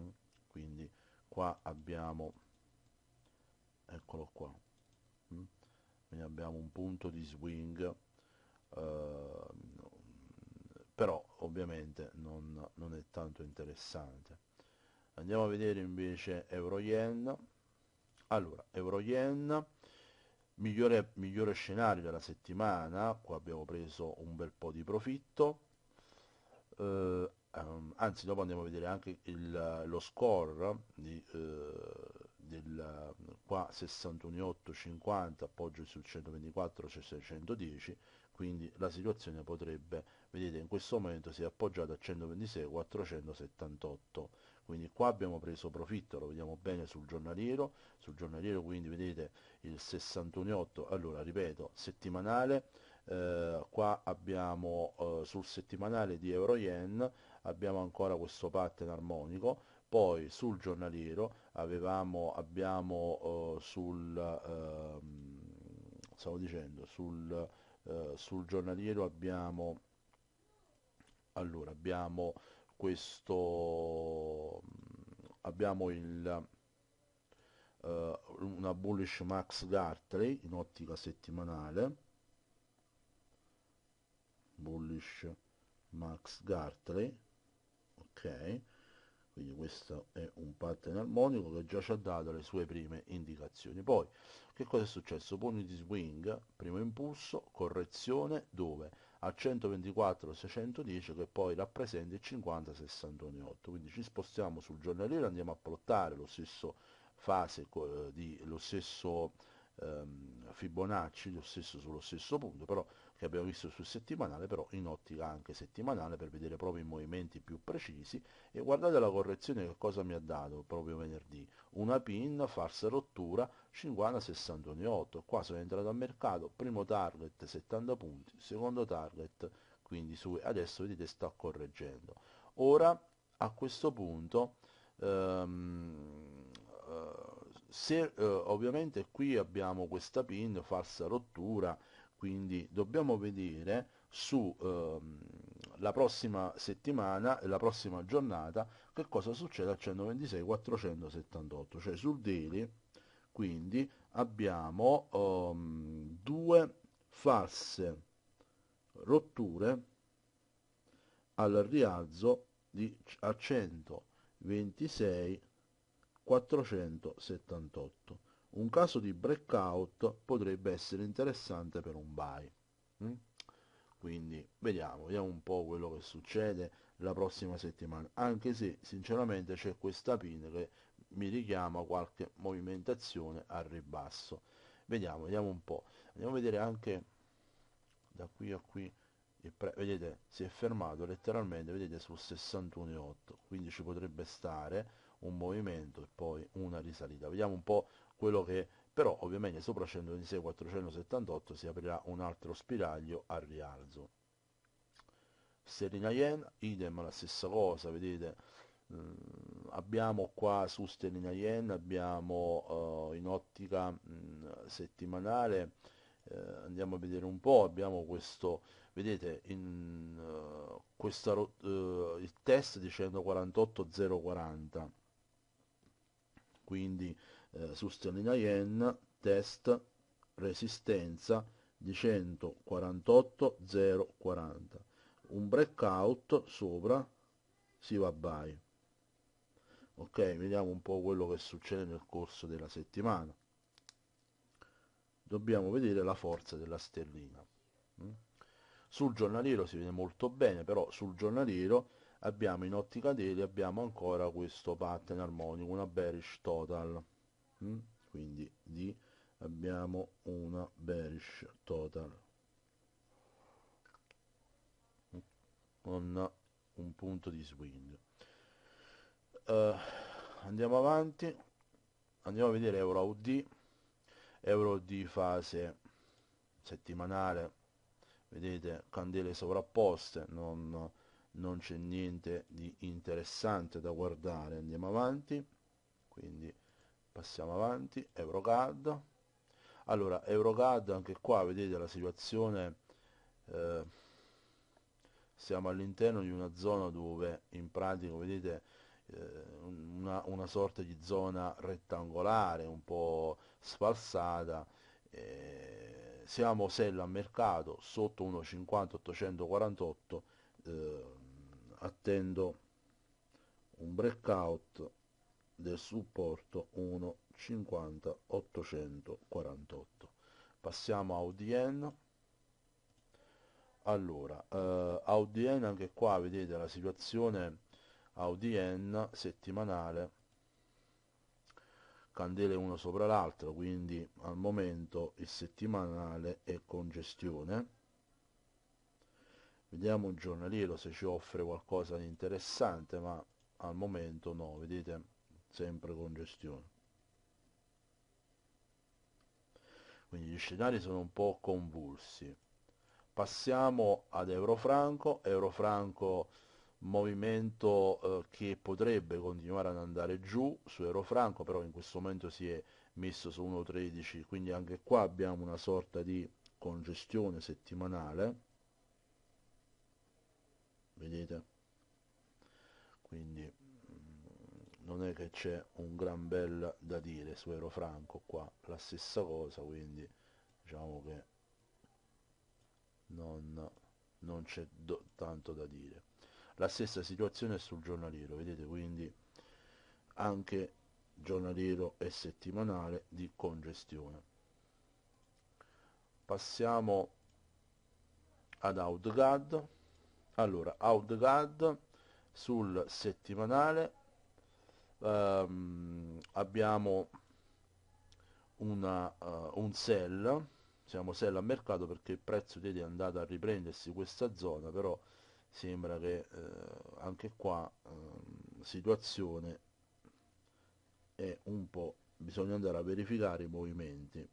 Mm? Quindi qua abbiamo, eccolo qua, mm? quindi abbiamo un punto di swing, eh, però ovviamente non, non è tanto interessante andiamo a vedere invece euro yen allora euro yen migliore, migliore scenario della settimana qua abbiamo preso un bel po' di profitto eh, ehm, anzi dopo andiamo a vedere anche il, lo score di, eh, del qua 61,850 appoggio sul 124 c'è 610 quindi la situazione potrebbe vedete in questo momento si è appoggiata a 126 478 quindi qua abbiamo preso profitto lo vediamo bene sul giornaliero sul giornaliero quindi vedete il 61,8 allora ripeto settimanale eh, qua abbiamo eh, sul settimanale di euro yen abbiamo ancora questo pattern armonico poi sul giornaliero avevamo abbiamo eh, sul ehm, stavo dicendo sul eh, sul giornaliero abbiamo, allora, abbiamo questo mm, abbiamo il, eh, una bullish max Gartley in ottica settimanale bullish max Gartley ok quindi questo è un pattern armonico che già ci ha dato le sue prime indicazioni poi che cosa è successo? poni di swing, primo impulso, correzione dove? a 124 610 che poi rappresenta il 50 61 quindi ci spostiamo sul giornaliero andiamo a plottare lo stesso fase di lo stesso ehm, Fibonacci lo stesso, sullo stesso punto, però, che abbiamo visto sul settimanale, però in ottica anche settimanale per vedere proprio i movimenti più precisi e guardate la correzione che cosa mi ha dato proprio venerdì, una pin, farsa rottura, 50-61,8, qua sono entrato al mercato, primo target 70 punti, secondo target quindi su, adesso vedete sta correggendo. Ora a questo punto ehm, eh, se eh, ovviamente qui abbiamo questa pin falsa rottura quindi dobbiamo vedere su ehm, la prossima settimana la prossima giornata che cosa succede al 126 478 cioè sul daily quindi abbiamo ehm, due false rotture al rialzo di, a 126 478. Un caso di breakout potrebbe essere interessante per un buy. Mm? Quindi vediamo, vediamo un po' quello che succede la prossima settimana. Anche se sinceramente c'è questa pin che mi richiama qualche movimentazione al ribasso. Vediamo, vediamo un po'. Andiamo a vedere anche da qui a qui vedete si è fermato letteralmente vedete sul 61,8 quindi ci potrebbe stare un movimento e poi una risalita. Vediamo un po' quello che però ovviamente sopra 126 478 si aprirà un altro spiraglio al rialzo. Sterlina Yen, idem la stessa cosa, vedete, Mm, abbiamo qua su sterlina yen abbiamo uh, in ottica mh, mm, settimanale eh, andiamo a vedere un po' abbiamo questo vedete in, uh, questa, uh, il test di 148,040 quindi eh, sostenina yen test resistenza di 148,040 un breakout sopra si va by ok vediamo un po' quello che succede nel corso della settimana dobbiamo vedere la forza della sterlina mm? sul giornaliero si vede molto bene però sul giornaliero abbiamo in ottica tele abbiamo ancora questo pattern armonico una bearish total mm? quindi di abbiamo una bearish total con un punto di swing uh, andiamo avanti andiamo a vedere euro AUD euro di fase settimanale vedete candele sovrapposte non non c'è niente di interessante da guardare andiamo avanti quindi passiamo avanti Eurocard allora Eurocard anche qua vedete la situazione eh, siamo all'interno di una zona dove in pratica vedete eh, una, una, sorta di zona rettangolare un po' sfalsata eh, siamo sella a mercato sotto 1,50 848 eh, attendo un breakout del supporto 1.50 848 passiamo a ODN allora eh, ODN anche qua vedete la situazione ODN settimanale candele uno sopra l'altro quindi al momento il settimanale è congestione vediamo un giornaliero se ci offre qualcosa di interessante ma al momento no vedete sempre congestione quindi gli scenari sono un po' convulsi passiamo ad Eurofranco Eurofranco movimento eh, che potrebbe continuare ad andare giù su Eurofranco però in questo momento si è messo su 1.13 quindi anche qua abbiamo una sorta di congestione settimanale vedete quindi mm, non è che c'è un gran bel da dire su Ero Franco qua la stessa cosa quindi diciamo che non, non c'è tanto da dire la stessa situazione è sul giornaliero vedete quindi anche giornaliero e settimanale di congestione passiamo ad OutGuard allora Out Guard sul settimanale ehm, abbiamo una, uh, un sell siamo sell a mercato perché il prezzo vedi, è andato a riprendersi questa zona però sembra che eh, anche qua eh, situazione è un po' bisogna andare a verificare i movimenti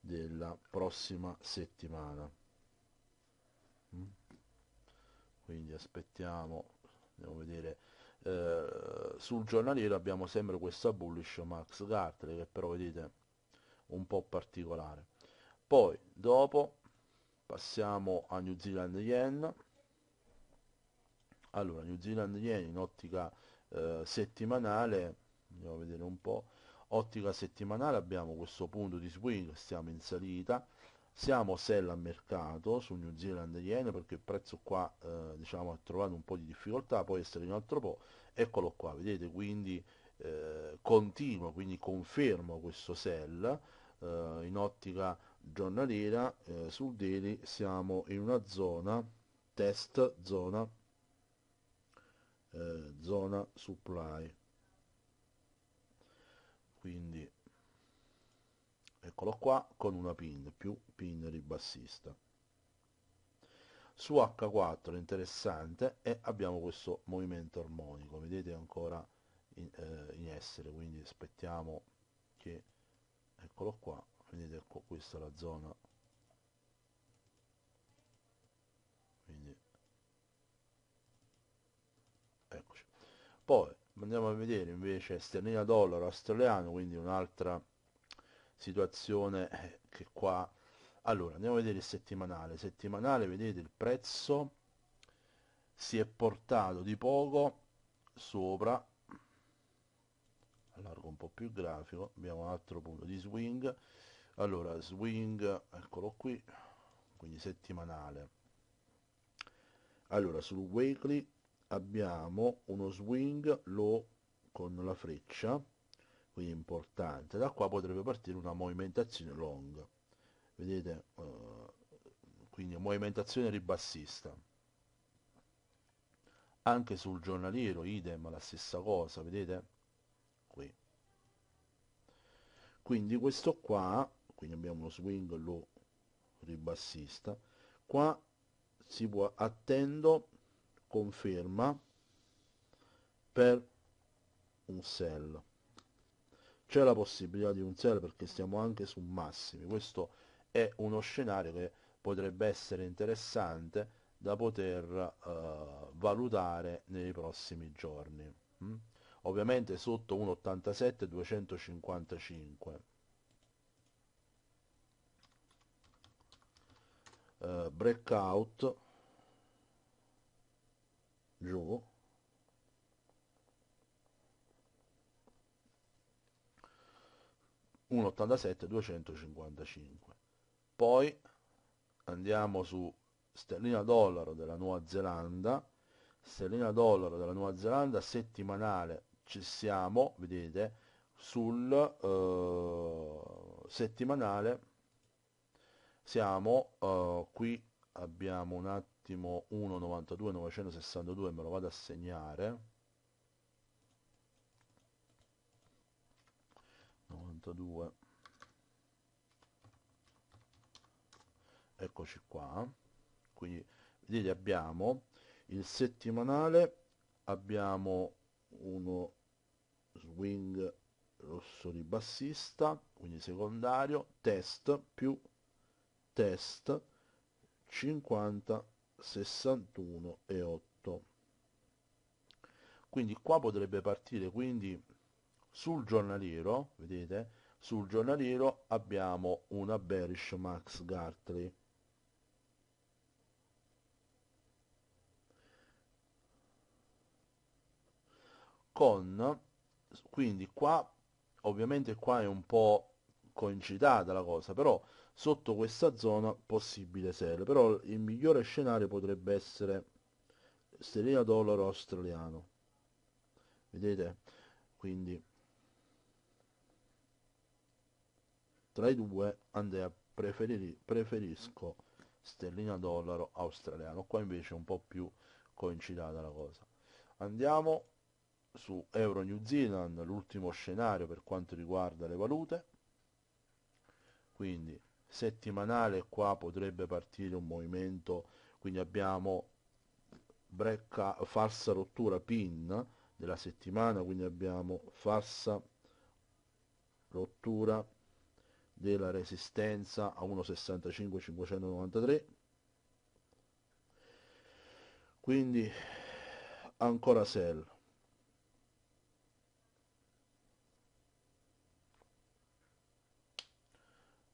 della prossima settimana mm quindi aspettiamo andiamo a vedere eh, sul giornaliero abbiamo sempre questa bullish Max Gartley che però vedete un po' particolare poi dopo passiamo a New Zealand Yen allora New Zealand Yen in ottica eh, settimanale andiamo a vedere un po' ottica settimanale abbiamo questo punto di swing stiamo in salita siamo sell a mercato su New Zealand Yen perché il prezzo qua eh, diciamo ha trovato un po' di difficoltà può essere in altro po' eccolo qua vedete quindi eh, continuo quindi confermo questo sell eh, in ottica giornaliera eh, sul daily siamo in una zona test zona eh, zona supply quindi eccolo qua con una pin più pin ribassista su h4 interessante e abbiamo questo movimento armonico vedete ancora in, eh, in essere quindi aspettiamo che eccolo qua vedete ecco, questa è la zona quindi eccoci poi andiamo a vedere invece sterlina dollaro australiano quindi un'altra situazione eh, che qua... Allora, andiamo a vedere il settimanale. Settimanale, vedete, il prezzo si è portato di poco sopra allargo un po' più il grafico, abbiamo un altro punto di swing, allora swing, eccolo qui, quindi settimanale, allora sul weekly abbiamo uno swing low con la freccia, quindi importante da qua potrebbe partire una movimentazione long vedete uh, quindi movimentazione ribassista anche sul giornaliero idem la stessa cosa vedete qui quindi questo qua quindi abbiamo lo swing low ribassista qua si può attendo conferma per un sell c'è la possibilità di un sell perché siamo anche su massimi questo è uno scenario che potrebbe essere interessante da poter eh, valutare nei prossimi giorni mm? ovviamente sotto 187,255. 255 eh, breakout giù 1,87 255 poi andiamo su sterlina dollaro della Nuova Zelanda sterlina dollaro della Nuova Zelanda settimanale ci siamo vedete sul eh, settimanale siamo eh, qui abbiamo un attimo 1,92 962 me lo vado a segnare 192 eccoci qua quindi vedete abbiamo il settimanale abbiamo uno swing rosso di bassista quindi secondario test più test 50 61 e 8 quindi qua potrebbe partire quindi sul giornaliero vedete sul giornaliero abbiamo una bearish Max Gartley. Con, quindi qua, ovviamente qua è un po' coincitata la cosa, però sotto questa zona possibile sell, però il migliore scenario potrebbe essere sterlina dollaro australiano. Vedete? Quindi Tra i due, preferire, preferisco sterlina dollaro australiano. Qua invece è un po' più coincidata la cosa. Andiamo su Euro New Zealand, l'ultimo scenario per quanto riguarda le valute. Quindi settimanale qua potrebbe partire un movimento, quindi abbiamo brecca, falsa rottura pin della settimana, quindi abbiamo falsa rottura della resistenza a 1,65-593 quindi ancora sell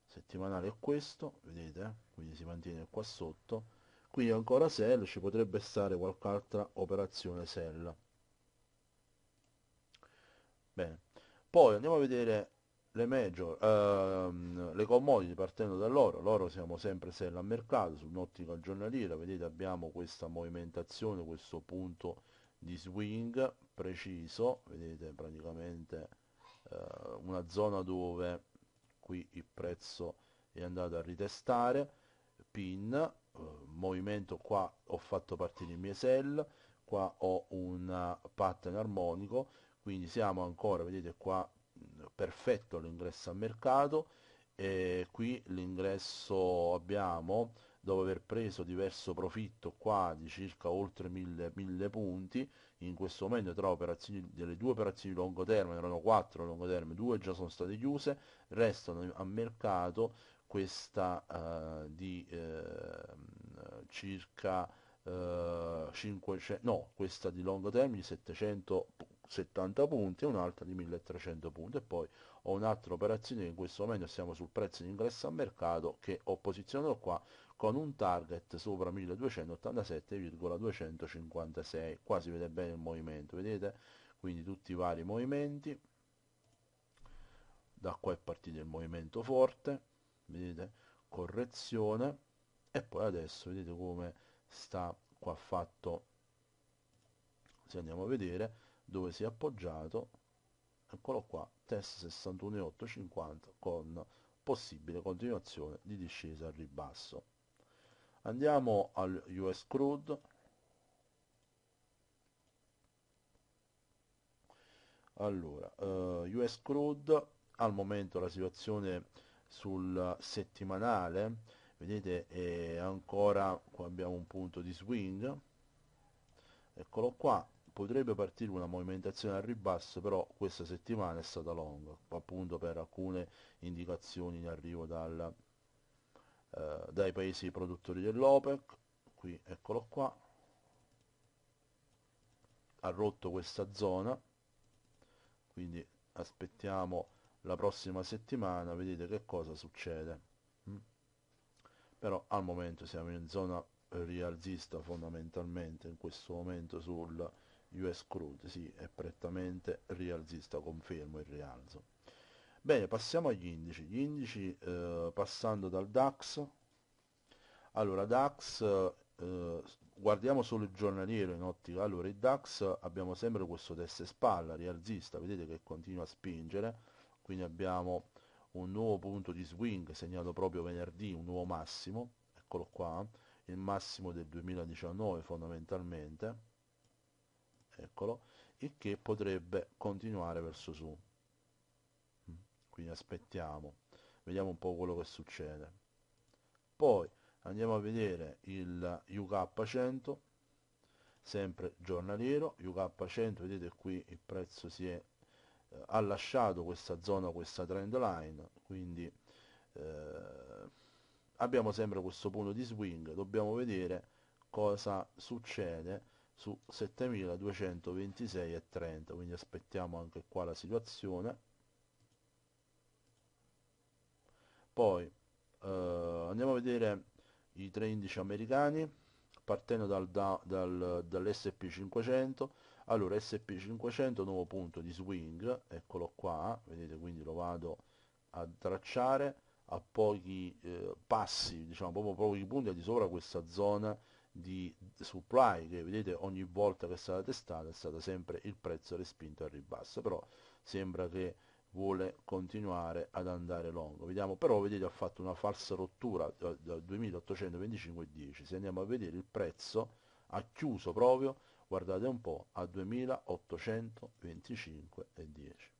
settimanale è questo vedete eh? quindi si mantiene qua sotto quindi ancora sell ci potrebbe stare qualche altra operazione sell bene poi andiamo a vedere le major, ehm, le commodity partendo dall'oro, l'oro siamo sempre sell a mercato, su un'ottica giornaliera, vedete abbiamo questa movimentazione, questo punto di swing preciso, vedete praticamente eh, una zona dove qui il prezzo è andato a ritestare, pin, eh, movimento qua ho fatto partire il mio sell, qua ho un pattern armonico, quindi siamo ancora, vedete qua perfetto l'ingresso a mercato e qui l'ingresso abbiamo dopo aver preso diverso profitto qua di circa oltre 1000, 1000 punti in questo momento tra operazioni delle due operazioni di lungo termine erano 4 lungo termine due già sono state chiuse restano a mercato questa uh, di uh, circa 500 eh, cioè, no questa di lungo termine 700 70 punti e un'altra di 1300 punti e poi ho un'altra operazione che in questo momento siamo sul prezzo di ingresso al mercato che ho posizionato qua con un target sopra 1287,256 qua si vede bene il movimento vedete quindi tutti i vari movimenti da qua è partito il movimento forte vedete correzione e poi adesso vedete come sta qua fatto se andiamo a vedere dove si è appoggiato eccolo qua test 61,850 con possibile continuazione di discesa al ribasso andiamo al US crude allora eh, US crude al momento la situazione sul settimanale vedete è ancora qua abbiamo un punto di swing eccolo qua potrebbe partire una movimentazione al ribasso però questa settimana è stata longa appunto per alcune indicazioni in arrivo dal, eh, dai paesi produttori dell'OPEC qui eccolo qua ha rotto questa zona quindi aspettiamo la prossima settimana vedete che cosa succede mm. però al momento siamo in zona rialzista fondamentalmente in questo momento sul US crude, sì, è prettamente rialzista, confermo il rialzo. Bene, passiamo agli indici. Gli indici eh, passando dal DAX. Allora, DAX, eh, guardiamo solo il giornaliero in ottica. Allora, il DAX abbiamo sempre questo test spalla, rialzista, vedete che continua a spingere. Quindi abbiamo un nuovo punto di swing segnato proprio venerdì, un nuovo massimo. Eccolo qua, il massimo del 2019 fondamentalmente eccolo, il che potrebbe continuare verso su. Mm, quindi aspettiamo, vediamo un po' quello che succede. Poi andiamo a vedere il UK100, sempre giornaliero, UK100, vedete qui il prezzo si è, eh, ha lasciato questa zona, questa trend line, quindi eh, abbiamo sempre questo punto di swing, dobbiamo vedere cosa succede su 7226 e 30 quindi aspettiamo anche qua la situazione poi eh, andiamo a vedere i tre indici americani partendo dal, da, dal, dall'SP500 allora SP500 nuovo punto di swing eccolo qua vedete quindi lo vado a tracciare a pochi eh, passi diciamo proprio pochi punti al di sopra questa zona di supply che vedete ogni volta che è stata testata è stato sempre il prezzo respinto al ribasso però sembra che vuole continuare ad andare lungo vediamo però vedete ha fatto una falsa rottura da 2825 10 se andiamo a vedere il prezzo ha chiuso proprio guardate un po' a 2825 10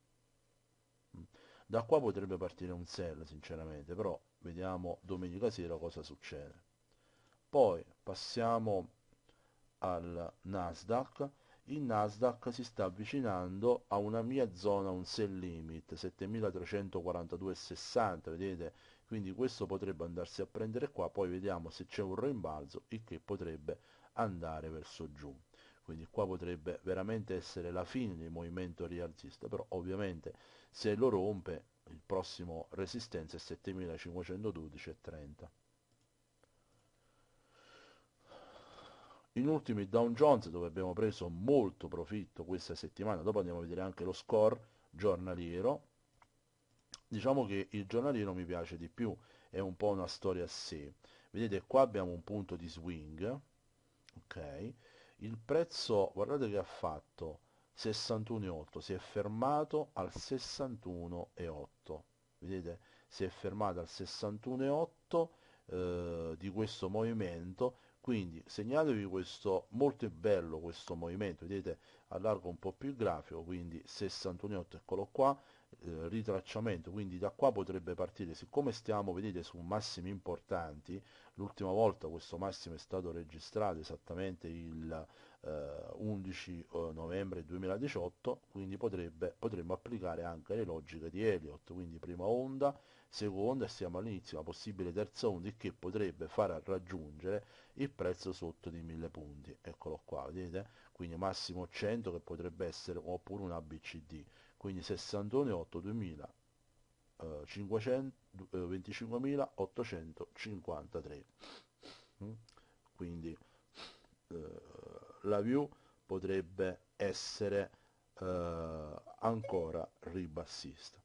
da qua potrebbe partire un sell sinceramente però vediamo domenica sera cosa succede poi passiamo al Nasdaq, il Nasdaq si sta avvicinando a una mia zona, un sell limit, 7342,60, vedete? Quindi questo potrebbe andarsi a prendere qua, poi vediamo se c'è un rimbalzo, il che potrebbe andare verso giù. Quindi qua potrebbe veramente essere la fine del movimento rialzista, però ovviamente se lo rompe il prossimo resistenza è 7512,30. In ultimo il Dow Jones dove abbiamo preso molto profitto questa settimana, dopo andiamo a vedere anche lo score giornaliero. Diciamo che il giornaliero mi piace di più, è un po' una storia a sé. Vedete qua abbiamo un punto di swing, ok? Il prezzo, guardate che ha fatto 61,8, si è fermato al 61,8. Vedete? Si è fermato al 61,8 eh, di questo movimento quindi segnatevi questo molto bello questo movimento vedete allargo un po' più il grafico quindi 61,8 eccolo qua eh, ritracciamento quindi da qua potrebbe partire siccome stiamo vedete su massimi importanti l'ultima volta questo massimo è stato registrato esattamente il eh, 11 eh, novembre 2018, quindi potrebbe, potremmo applicare anche le logiche di Elliott, quindi prima onda, seconda e siamo all'inizio, la possibile terza onda che potrebbe far raggiungere il prezzo sotto di 1000 punti, eccolo qua, vedete? Quindi massimo 100 che potrebbe essere oppure un ABCD, quindi 61,8 2000 eh, 25.853 eh, mm? quindi eh, la view potrebbe essere eh, ancora ribassista.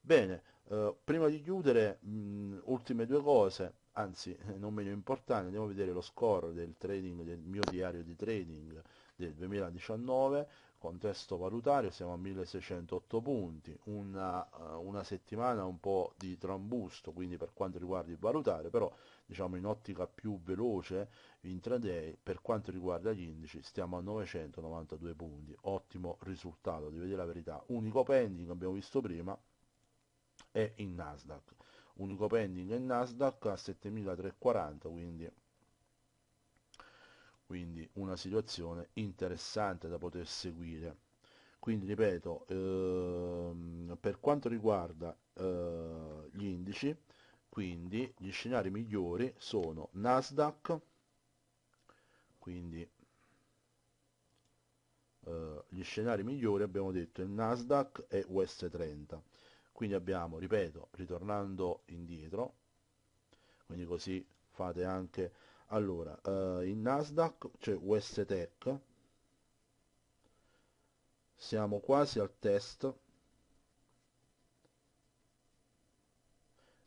Bene, eh, prima di chiudere, mh, ultime due cose, anzi eh, non meno importanti, andiamo a vedere lo score del trading, del mio diario di trading del 2019, contesto valutario siamo a 1608 punti, una, eh, una settimana un po' di trambusto, quindi per quanto riguarda il valutario, però diciamo, in ottica più veloce intraday per quanto riguarda gli indici stiamo a 992 punti ottimo risultato di dire la verità unico pending abbiamo visto prima è in Nasdaq unico pending è Nasdaq a 7340 quindi quindi una situazione interessante da poter seguire quindi ripeto ehm, per quanto riguarda eh, gli indici quindi gli scenari migliori sono Nasdaq, quindi eh, gli scenari migliori abbiamo detto il Nasdaq e US 30, quindi abbiamo, ripeto, ritornando indietro, quindi così fate anche, allora, eh, il Nasdaq, cioè US Tech, siamo quasi al test,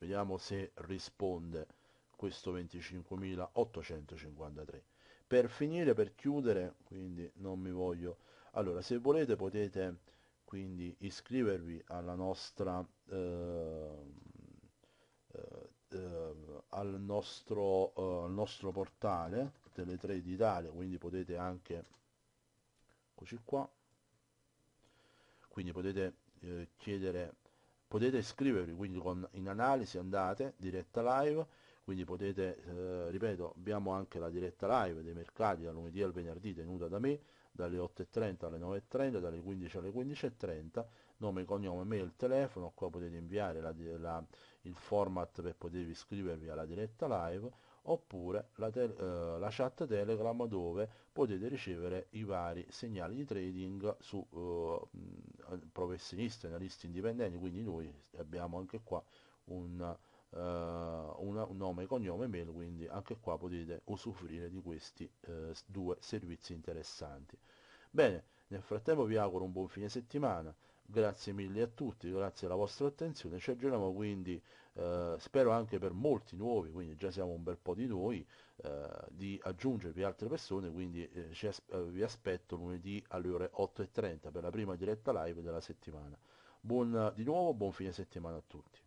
Vediamo se risponde questo 25.853. Per finire, per chiudere, quindi non mi voglio... Allora, se volete potete quindi iscrivervi alla nostra... Eh, eh, al, nostro, eh, nostro portale Teletrade Italia, quindi potete anche... Eccoci qua. Quindi potete eh, chiedere potete iscrivervi quindi con, in analisi andate diretta live quindi potete eh, ripeto abbiamo anche la diretta live dei mercati da lunedì al venerdì tenuta da me dalle 8.30 alle 9.30 dalle 15 alle 15.30 nome cognome mail telefono qua potete inviare la, la, il format per potervi iscrivervi alla diretta live oppure la, te, eh, la chat telegram dove potete ricevere i vari segnali di trading su uh, eh, professionisti, analisti indipendenti, quindi noi abbiamo anche qua un, uh, una, un nome, cognome, mail, quindi anche qua potete usufruire di questi uh, due servizi interessanti. Bene, nel frattempo vi auguro un buon fine settimana, grazie mille a tutti, grazie alla vostra attenzione, ci aggiorniamo quindi, eh, spero anche per molti nuovi, quindi già siamo un bel po' di noi, eh, di aggiungervi altre persone, quindi eh, as eh, vi aspetto lunedì alle ore 8.30 per la prima diretta live della settimana. Buon, di nuovo buon fine settimana a tutti.